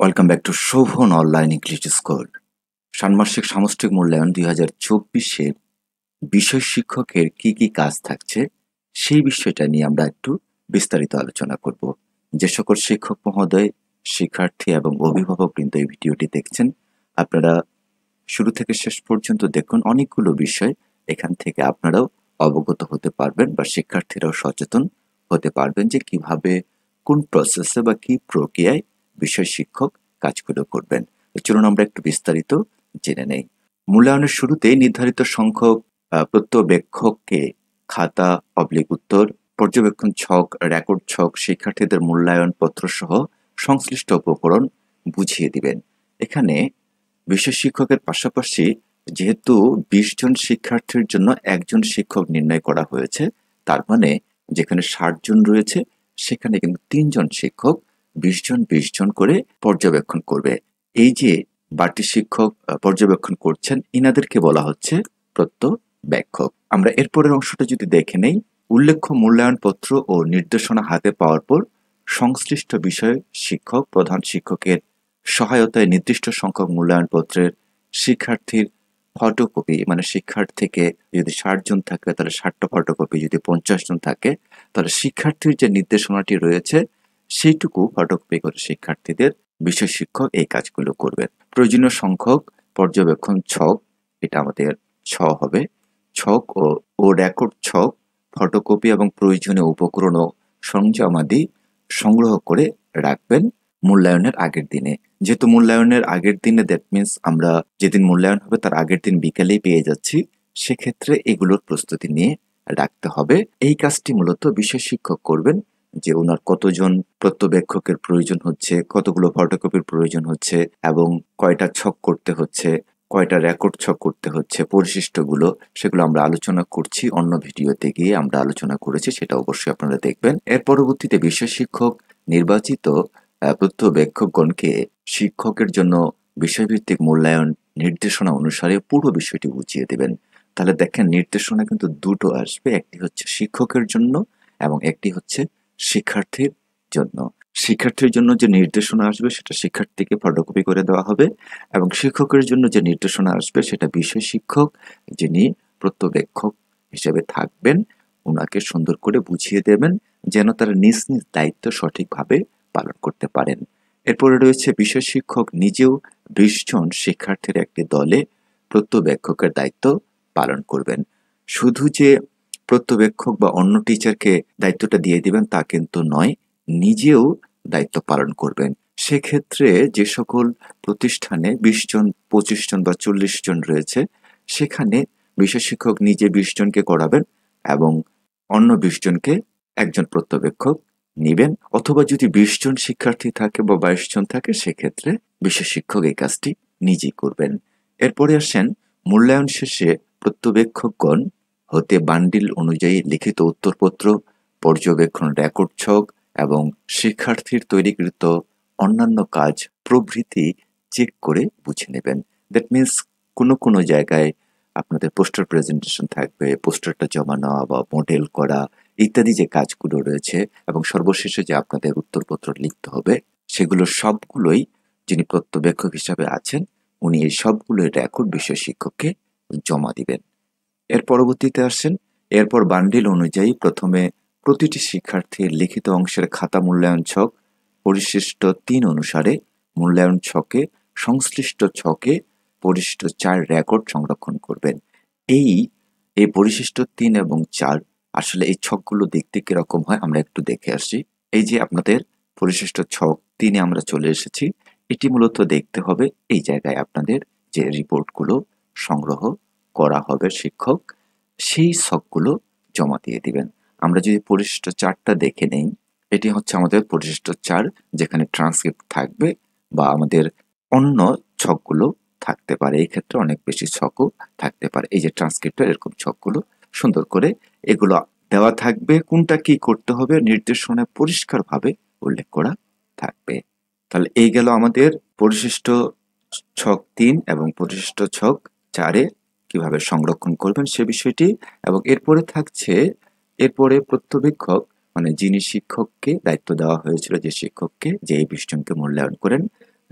welcome back to Shobhan online English school ষান্মাসিক সামষ্টিক মূল্যায়ন দুই হাজার চব্বিশের বিষয় শিক্ষকের কি কি কাজ থাকছে সেই বিষয়টা নিয়ে আমরা একটু বিস্তারিত আলোচনা করব যে সকল শিক্ষক মহোদয় শিক্ষার্থী এবং অভিভাবকবৃন্দ এই ভিডিওটি দেখছেন আপনারা শুরু থেকে শেষ পর্যন্ত দেখুন অনেকগুলো বিষয় এখান থেকে আপনারাও অবগত হতে পারবেন বা শিক্ষার্থীরাও সচেতন হতে পারবেন যে কিভাবে কোন প্রসেসে বা কি প্রক্রিয়ায় বিষয় শিক্ষক কাজগুলো করবেন চলুন আমরা একটু বিস্তারিত জেনে নেই মূল্যায়নের শুরুতে নির্ধারিত সংখ্যক প্রত্যবেক্ষককে খাতা অবলিক উত্তর পর্যবেক্ষণ ছক রেকর্ড ছক শিক্ষার্থীদের মূল্যায়ন পত্র সহ সংশ্লিষ্ট উপকরণ বুঝিয়ে দিবেন এখানে বিশেষ শিক্ষকের পাশাপাশি যেহেতু বিশ জন শিক্ষার্থীর জন্য একজন শিক্ষক নির্ণয় করা হয়েছে তার মানে যেখানে ষাট জন রয়েছে সেখানে কিন্তু তিনজন শিক্ষক বিশ জন বিশ জন করে পর্যবেক্ষণ করবে এই যে বাড়তি শিক্ষক পর্যবেক্ষণ করছেন ইনাদেরকে বলা হচ্ছে প্রত্যব্যাক্ষক আমরা এরপরের অংশটা যদি দেখে নেই উল্লেখ্য মূল্যায়নপত্র ও নির্দেশনা হাতে পাওয়ার পর সংশ্লিষ্ট বিষয়ে শিক্ষক প্রধান শিক্ষকের সহায়তায় নির্দিষ্ট সংখ্যক মূল্যায়ন পত্রের শিক্ষার্থীর ফটোকপি মানে শিক্ষার্থীকে যদি ষাট জন থাকে তাহলে ষাটটা ফটোকপি যদি পঞ্চাশ জন থাকে তাহলে শিক্ষার্থীর যে নির্দেশনাটি রয়েছে সেইটুকু ফটক পে করে শিক্ষার্থীদের বিশেষ শিক্ষক এই কাজগুলো করবেন প্রয়োজনীয় সংখ্যক পর্যবেক্ষণ ছক এটা আমাদের ছ হবে ছক ও ও রেকর্ড ছক ফটোকপি এবং প্রয়োজনীয় উপকরণ ও আদি সংগ্রহ করে রাখবেন মূল্যায়নের আগের দিনে যেহেতু মূল্যায়নের আগের দিনে দ্যাট মিনস আমরা যেদিন মূল্যায়ন হবে তার আগের দিন বিকেলেই পেয়ে যাচ্ছি সেক্ষেত্রে এগুলোর প্রস্তুতি নিয়ে রাখতে হবে এই কাজটি মূলত বিশেষ শিক্ষক করবেন যে ওনার কতজন প্রত্যবেক্ষকের প্রয়োজন হচ্ছে কতগুলো ফটোকপির প্রয়োজন হচ্ছে এবং কয়টা ছক করতে হচ্ছে কয়টা রেকর্ড ছক করতে হচ্ছে পরিশিষ্টগুলো সেগুলো আমরা আলোচনা করছি অন্য ভিডিওতে গিয়ে আমরা আলোচনা করেছি সেটা অবশ্যই আপনারা দেখবেন এর পরবর্তীতে বিষয় শিক্ষক নির্বাচিত প্রত্যবেক্ষকগণকে শিক্ষকের জন্য বিষয়ভিত্তিক মূল্যায়ন নির্দেশনা অনুসারে পুরো বিষয়টি বুঝিয়ে দেবেন তাহলে দেখেন নির্দেশনা কিন্তু দুটো আসবে একটি হচ্ছে শিক্ষকের জন্য এবং একটি হচ্ছে শিক্ষার্থীর জন্য শিক্ষার্থীর জন্য যে নির্দেশনা আসবে সেটা শিক্ষার্থীকে ফটোকপি করে দেওয়া হবে এবং শিক্ষকের জন্য যে নির্দেশনা আসবে সেটা বিষয় শিক্ষক যিনি প্রত্যবেক্ষক হিসেবে থাকবেন ওনাকে সুন্দর করে বুঝিয়ে দেবেন যেন তারা নিজ নিজ দায়িত্ব সঠিকভাবে পালন করতে পারেন এরপরে রয়েছে বিষয় শিক্ষক নিজেও বিশ জন শিক্ষার্থীর একটি দলে প্রত্যবেক্ষকের দায়িত্ব পালন করবেন শুধু যে প্রত্যবেক্ষক বা অন্য টিচারকে দায়িত্বটা দিয়ে দিবেন তা কিন্তু নয় নিজেও দায়িত্ব পালন করবেন সেক্ষেত্রে যে সকল প্রতিষ্ঠানে বিশ জন পঁচিশ জন বা চল্লিশ জন রয়েছে সেখানে বিশেষ শিক্ষক নিজে বিশ জনকে করাবেন এবং অন্য বিশ জনকে একজন প্রত্যবেক্ষক নেবেন অথবা যদি বিশ জন শিক্ষার্থী থাকে বা বাইশ জন থাকে সেক্ষেত্রে বিশেষ শিক্ষক এই কাজটি নিজেই করবেন এরপরে আসেন মূল্যায়ন শেষে প্রত্যবেক্ষকগণ হতে বান্ডিল অনুযায়ী লিখিত উত্তরপত্র পর্যবেক্ষণ রেকর্ড ছক এবং শিক্ষার্থীর তৈরিকৃত অন্যান্য কাজ প্রভৃতি চেক করে বুঝে নেবেন দ্যাট মিন্স কোনো কোনো জায়গায় আপনাদের পোস্টার প্রেজেন্টেশন থাকবে পোস্টারটা জমা নেওয়া বা মডেল করা ইত্যাদি যে কাজগুলো রয়েছে এবং সর্বশেষে যে আপনাদের উত্তরপত্র লিখতে হবে সেগুলো সবগুলোই যিনি প্রত্যবেক্ষক হিসাবে আছেন উনি এই সবগুলোই রেকর্ড বিষয় শিক্ষককে জমা দিবেন এর পরবর্তীতে আসছেন এরপর বান্ডিল অনুযায়ী প্রথমে প্রতিটি শিক্ষার্থীর লিখিত অংশের খাতা মূল্যায়ন ছক পরিশিষ্ট তিন অনুসারে মূল্যায়ন ছকে সংশ্লিষ্ট ছকে পরিশিষ্ট চার রেকর্ড সংরক্ষণ করবেন এই এই পরিশিষ্ট তিন এবং চার আসলে এই ছকগুলো দেখতে কিরকম হয় আমরা একটু দেখে আসি এই যে আপনাদের পরিশিষ্ট ছক তিনে আমরা চলে এসেছি এটি মূলত দেখতে হবে এই জায়গায় আপনাদের যে রিপোর্টগুলো সংগ্রহ করা হবে শিক্ষক সেই শখগুলো জমা দিয়ে দিবেন আমরা যদি পরিশিষ্ট চারটা দেখে নেই এটি হচ্ছে আমাদের পরিশিষ্ট চার যেখানে ট্রান্সক্রিপ্ট থাকবে বা আমাদের অন্য ছকগুলো থাকতে পারে এই ক্ষেত্রে অনেক বেশি ছকও থাকতে পারে এই যে ট্রান্সক্রিপ্টের এরকম ছকগুলো সুন্দর করে এগুলো দেওয়া থাকবে কোনটা কি করতে হবে নির্দেশনায় পরিষ্কারভাবে উল্লেখ করা থাকবে তাহলে এই গেল আমাদের পরিশিষ্ট ছক তিন এবং পরিশিষ্ট ছক চারে কিভাবে সংরক্ষণ করবেন সে বিষয়টি এবং এরপরে থাকছে এরপরে প্রত্যবেক্ষক মানে যিনি শিক্ষককে দায়িত্ব দেওয়া হয়েছিল যে শিক্ষককে যে এই বিষয়কে মূল্যায়ন করেন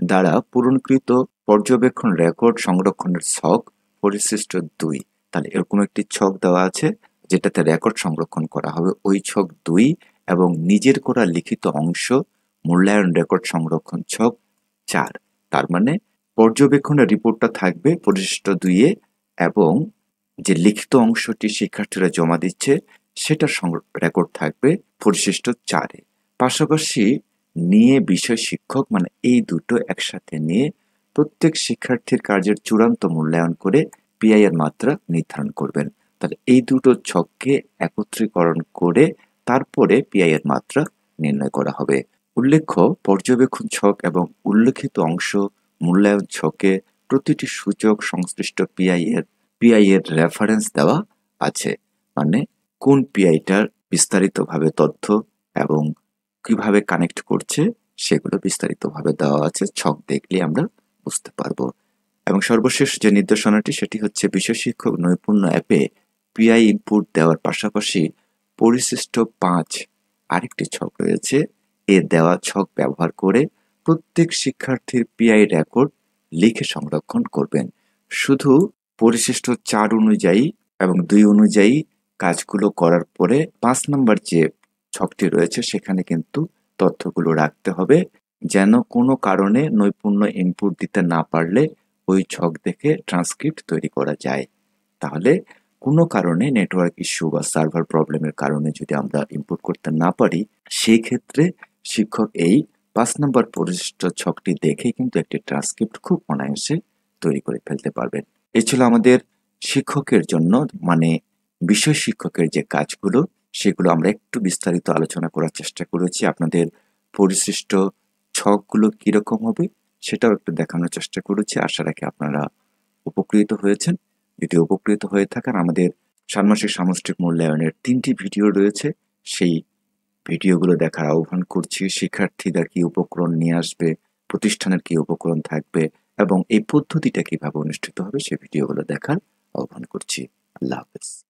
দ্বারা পূরণকৃত পর্যবেক্ষণ রেকর্ড সংরক্ষণের ছক পরিশিষ্ট দুই তাহলে এরকম একটি ছক দেওয়া আছে যেটাতে রেকর্ড সংরক্ষণ করা হবে ওই ছক দুই এবং নিজের করা লিখিত অংশ মূল্যায়ন রেকর্ড সংরক্ষণ ছক চার তার মানে পর্যবেক্ষণের রিপোর্টটা থাকবে পরিশিষ্ট দুইয়ে এবং যে লিখিত অংশটি শিক্ষার্থীরা জমা দিচ্ছে সেটার রেকর্ড থাকবে পরিশিষ্ট চারে পাশাপাশি নিয়ে বিষয় শিক্ষক মানে এই দুটো একসাথে নিয়ে প্রত্যেক শিক্ষার্থীর কার্যের চূড়ান্ত মূল্যায়ন করে পিআই এর মাত্রা নির্ধারণ করবেন তাহলে এই দুটো ছককে একত্রীকরণ করে তারপরে পিআই এর মাত্রা নির্ণয় করা হবে উল্লেখ্য পর্যবেক্ষণ ছক এবং উল্লেখিত অংশ মূল্যায়ন ছকে প্রতিটি সূচক সংশ্লিষ্ট পিআই এর পিআই এর রেফারেন্স দেওয়া আছে মানে কোন পিআইটার বিস্তারিতভাবে তথ্য এবং কিভাবে কানেক্ট করছে সেগুলো বিস্তারিতভাবে দেওয়া আছে ছক দেখলে আমরা বুঝতে পারবো এবং সর্বশেষ যে নির্দেশনাটি সেটি হচ্ছে বিশেষ শিক্ষক নৈপুণ্য অ্যাপে পিআই ইনপুট দেওয়ার পাশাপাশি পরিশিষ্ট পাঁচ আরেকটি ছক রয়েছে এ দেওয়া ছক ব্যবহার করে প্রত্যেক শিক্ষার্থীর পিআই রেকর্ড লিখে সংরক্ষণ করবেন শুধু পরিশিষ্ট চার অনুযায়ী এবং দুই অনুযায়ী কাজগুলো করার পরে পাঁচ নম্বর যে ছকটি রয়েছে সেখানে কিন্তু তথ্যগুলো রাখতে হবে যেন কোনো কারণে নৈপুণ্য ইনপুট দিতে না পারলে ওই ছক দেখে ট্রান্সক্রিপ্ট তৈরি করা যায় তাহলে কোনো কারণে নেটওয়ার্ক ইস্যু বা সার্ভার প্রবলেমের কারণে যদি আমরা ইনপুট করতে না পারি সেই ক্ষেত্রে শিক্ষক এই পাঁচ নম্বর পরিশিষ্ট ছকটি দেখে কিন্তু একটি ট্রান্সক্রিপ্ট খুব অনায়াসে তৈরি করে ফেলতে পারবেন এ ছিল আমাদের শিক্ষকের জন্য মানে বিষয় শিক্ষকের যে কাজগুলো সেগুলো আমরা একটু বিস্তারিত আলোচনা করার চেষ্টা করেছি আপনাদের পরিশিষ্ট ছকগুলো কীরকম হবে সেটাও একটু দেখানোর চেষ্টা করেছি আশা রাখি আপনারা উপকৃত হয়েছেন যদি উপকৃত হয়ে থাকেন আমাদের ষান্মাসিক সামষ্টিক মূল্যায়নের তিনটি ভিডিও রয়েছে সেই ভিডিওগুলো দেখার আহ্বান করছি শিক্ষার্থীরা কি উপকরণ নিয়ে আসবে প্রতিষ্ঠানের কি উপকরণ থাকবে এবং এই পদ্ধতিটা কিভাবে অনুষ্ঠিত হবে সে ভিডিওগুলো দেখার আহ্বান করছি আল্লাহ হাফেজ